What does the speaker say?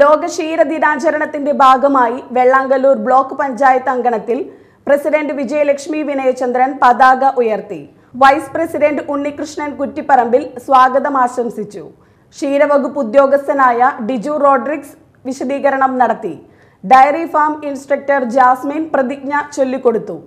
ലോക ക്ഷീര ദിനാചരണത്തിന്റെ ഭാഗമായി വെള്ളാങ്കല്ലൂർ ബ്ലോക്ക് പഞ്ചായത്ത് അങ്കണത്തിൽ പ്രസിഡന്റ് വിജയലക്ഷ്മി വിനയചന്ദ്രൻ പതാക ഉയർത്തി വൈസ് പ്രസിഡന്റ് ഉണ്ണികൃഷ്ണൻ കുറ്റിപ്പറമ്പിൽ സ്വാഗതം ആശംസിച്ചു ക്ഷീരവകുപ്പ് ഉദ്യോഗസ്ഥനായ ഡിജു റോഡ്രിക്സ് വിശദീകരണം നടത്തി ഡയറി ഫാം ഇൻസ്ട്രക്ടർ ജാസ്മിൻ പ്രതിജ്ഞ ചൊല്ലിക്കൊടുത്തു